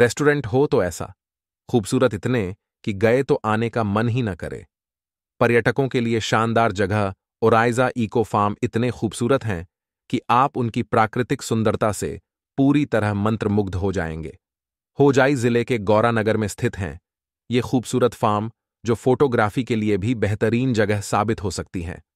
restaurant हो तो ऐसा खूबसूरत इतने कि गए तो आने का मन ही न करे पर्यटकों के लिए शानदार जगह और आयजा इको फार्म इतने खूबसूरत हैं कि आप उनकी प्राकृतिक सुंदरता से पूरी तरह मंत्रमुग्ध हो जाएंगे होजाई जिले के गौरानगर में स्थित हैं ये खूबसूरत फार्म जो फोटोग्राफी के लिए भी बेहतरीन जगह साबित हो सकती हैं